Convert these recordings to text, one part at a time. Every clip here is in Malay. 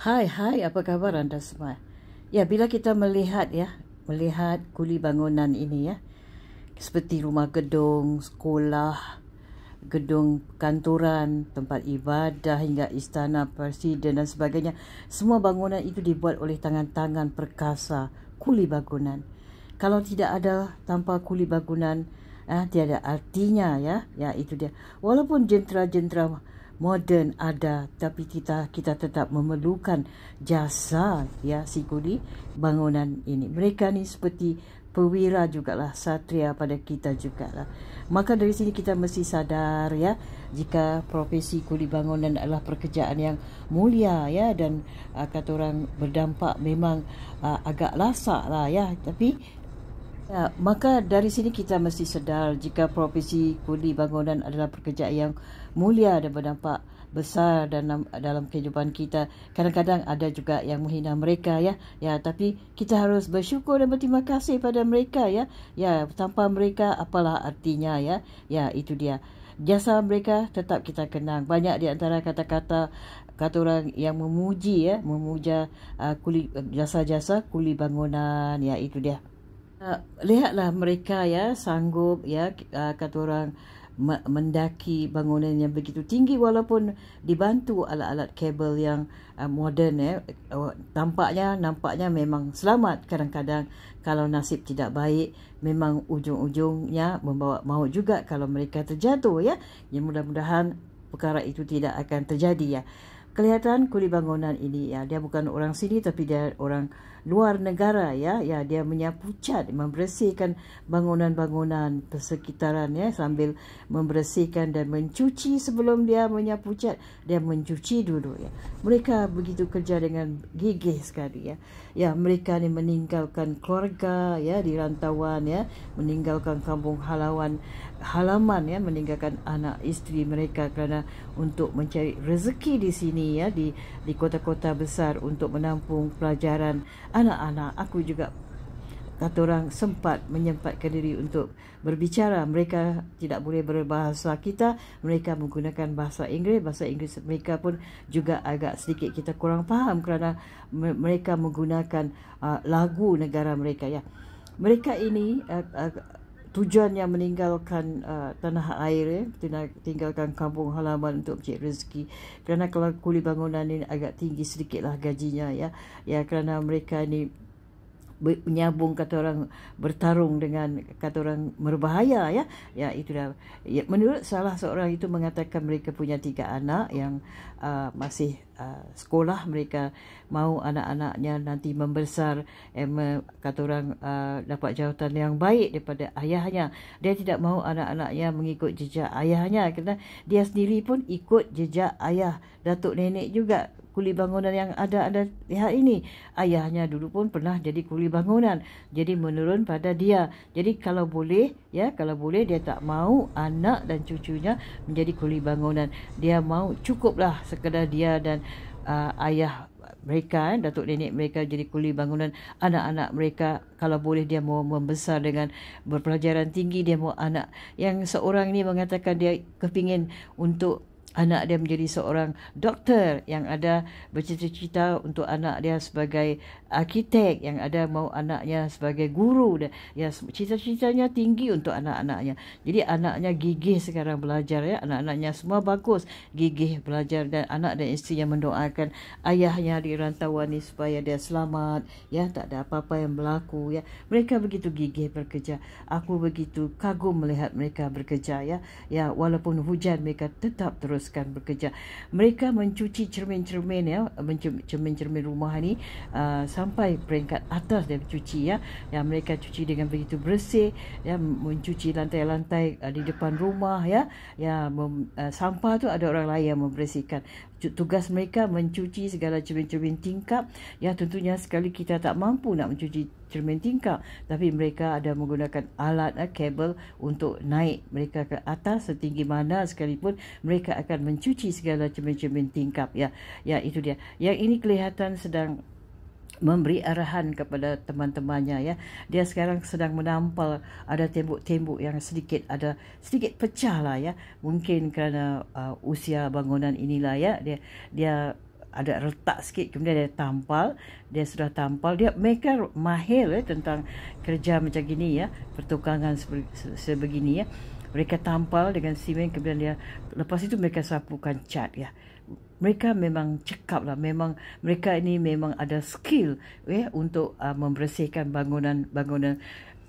Hai, hai, apa khabar anda semua? Ya, bila kita melihat ya, melihat kuli bangunan ini ya, seperti rumah gedung, sekolah, gedung kantoran, tempat ibadah hingga istana presiden dan sebagainya, semua bangunan itu dibuat oleh tangan-tangan perkasa kuli bangunan. Kalau tidak ada tanpa kuli bangunan, eh, tiada artinya ya, ya itu dia. Walaupun jentera-jentera Modern ada tapi kita kita tetap memerlukan jasa ya si kuli bangunan ini mereka ni seperti perwira jugalah satria pada kita jugalah maka dari sini kita mesti sadar ya jika profesi kuli bangunan adalah pekerjaan yang mulia ya dan uh, kata orang berdampak memang uh, agak lasak lah ya tapi Ya, maka dari sini kita mesti sedar jika profesi kuli bangunan adalah pekerjaan yang mulia dan berdampak besar dalam dalam kehidupan kita. Kadang-kadang ada juga yang menghina mereka ya. Ya, tapi kita harus bersyukur dan berterima kasih pada mereka ya. Ya, tanpa mereka apalah artinya ya. Ya, itu dia. Jasa mereka tetap kita kenang. Banyak di antara kata-kata kata orang yang memuji ya, memuja uh, kuli jasa-jasa kuli bangunan ya itu dia. Uh, lihatlah mereka ya sanggup ya uh, kata orang mendaki bangunan yang begitu tinggi walaupun dibantu alat-alat kabel yang uh, moden ya uh, tampaknya nampaknya memang selamat kadang-kadang kalau nasib tidak baik memang ujung-ujungnya membawa mau juga kalau mereka terjatuh ya yang mudah-mudahan perkara itu tidak akan terjadi ya kelihatan kuli bangunan ini ya dia bukan orang sini tapi dia orang luar negara ya ya dia menyapu cat membersihkan bangunan-bangunan persekitaran ya sambil membersihkan dan mencuci sebelum dia menyapu cat dia mencuci dulu ya mereka begitu kerja dengan gigih sekali ya ya mereka ni meninggalkan keluarga ya di rantauan ya meninggalkan kampung halaman halaman ya meninggalkan anak isteri mereka kerana untuk mencari rezeki di sini ya di di kota-kota besar untuk menampung pelajaran anak-anak aku juga kata orang sempat menyempatkan diri untuk berbicara mereka tidak boleh berbahasa kita mereka menggunakan bahasa Inggeris bahasa Inggeris mereka pun juga agak sedikit kita kurang faham kerana mereka menggunakan uh, lagu negara mereka ya mereka ini uh, uh, tujuan yang meninggalkan uh, tanah air eh, tinggalkan kampung halaman untuk cari rezeki kerana kalau kuli bangunan ini agak tinggi sedikitlah gajinya ya ya kerana mereka ini menyambung kata orang bertarung dengan kata orang berbahaya ya ya itu dah ya, menurut salah seorang itu mengatakan mereka punya tiga anak yang uh, masih uh, sekolah mereka mahu anak-anaknya nanti membesar eh, kata orang uh, dapat jawatan yang baik daripada ayahnya dia tidak mahu anak-anaknya mengikut jejak ayahnya kerana dia sendiri pun ikut jejak ayah datuk nenek juga kuli bangunan yang ada ada lihat ini ayahnya dulu pun pernah jadi kuli bangunan jadi menurun pada dia jadi kalau boleh ya kalau boleh dia tak mau anak dan cucunya menjadi kuli bangunan dia mau cukuplah sekadar dia dan uh, ayah mereka, eh, datuk nenek mereka jadi kuli bangunan anak-anak mereka kalau boleh dia mau membesar dengan berpelajaran tinggi dia mau anak yang seorang ni mengatakan dia kepingin untuk anak dia menjadi seorang doktor yang ada bercita-cita untuk anak dia sebagai arkitek yang ada mau anaknya sebagai guru ya cita-citanya tinggi untuk anak-anaknya. Jadi anaknya gigih sekarang belajar ya, anak-anaknya semua bagus, gigih belajar dan anak dan isteri yang mendoakan ayahnya di rantauan ini supaya dia selamat ya, tak ada apa-apa yang berlaku ya. Mereka begitu gigih bekerja. Aku begitu kagum melihat mereka bekerja ya. Ya walaupun hujan mereka tetap terus meneruskan bekerja. Mereka mencuci cermin-cermin ya, cermin-cermin rumah ini uh, sampai peringkat atas dia cuci ya. Ya mereka cuci dengan begitu bersih ya mencuci lantai-lantai uh, di depan rumah ya. Ya mem, uh, sampah tu ada orang lain yang membersihkan tugas mereka mencuci segala cermin-cermin tingkap yang tentunya sekali kita tak mampu nak mencuci cermin tingkap tapi mereka ada menggunakan alat uh, kabel untuk naik mereka ke atas setinggi mana sekalipun mereka akan mencuci segala cermin-cermin tingkap ya ya itu dia yang ini kelihatan sedang memberi arahan kepada teman-temannya ya. Dia sekarang sedang menampal ada tembok-tembok yang sedikit ada sedikit pecah lah ya. Mungkin kerana uh, usia bangunan inilah ya. Dia dia ada retak sikit kemudian dia tampal dia sudah tampal dia mereka mahir eh, tentang kerja macam gini ya pertukangan sebegini ya mereka tampal dengan simen kemudian dia lepas itu mereka sapukan cat ya mereka memang cekap lah. Memang mereka ini memang ada skill ya, yeah, untuk uh, membersihkan bangunan-bangunan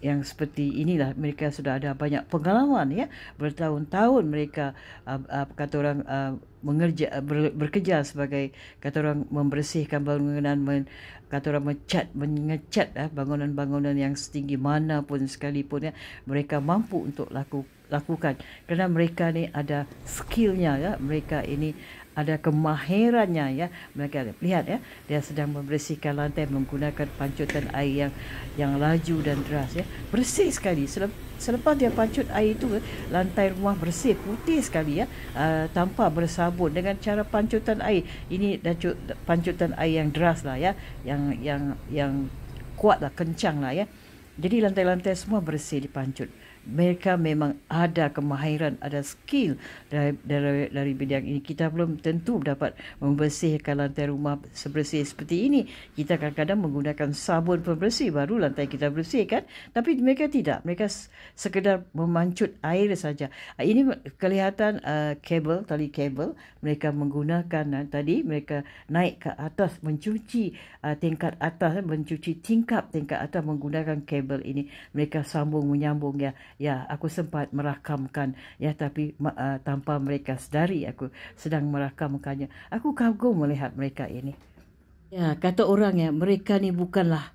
yang seperti inilah mereka sudah ada banyak pengalaman ya bertahun-tahun mereka uh, uh, kata orang uh, mengerja ber, bekerja sebagai kata orang membersihkan bangunan men, kata orang mencat mengecat eh, bangunan-bangunan yang setinggi mana pun sekalipun ya mereka mampu untuk laku, lakukan kerana mereka ni ada skillnya ya mereka ini ada kemahirannya ya mereka lihat ya dia sedang membersihkan lantai menggunakan pancutan air yang yang laju dan deras ya bersih sekali sebab selepas dia pancut air itu lantai rumah bersih putih sekali ya uh, tanpa bersabun dengan cara pancutan air ini dah pancutan air yang deras lah ya yang yang yang kuat lah kencang lah ya jadi lantai-lantai semua bersih dipancut mereka memang ada kemahiran ada skill dari dari, dari bidang ini kita belum tentu dapat membersihkan lantai rumah sebersih seperti ini kita kadang-kadang menggunakan sabun pembersih baru lantai kita bersihkan, tapi mereka tidak mereka sekedar memancut air saja ah, ini kelihatan uh, kabel tali kabel mereka menggunakan uh, tadi mereka naik ke atas mencuci uh, tingkat atas mencuci tingkap tingkat atas menggunakan kabel ini mereka sambung menyambung ya ya aku sempat merakamkan ya tapi uh, tanpa mereka sedari aku sedang merakamkannya aku kagum melihat mereka ini ya kata orang ya mereka ni bukanlah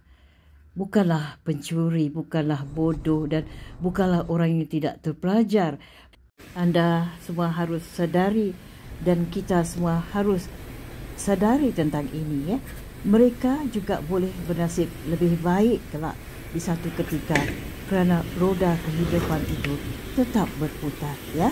bukanlah pencuri bukanlah bodoh dan bukanlah orang yang tidak terpelajar anda semua harus sedari dan kita semua harus sedari tentang ini ya mereka juga boleh bernasib lebih baik kelak di satu ketika kerana roda kehidupan itu tetap berputar ya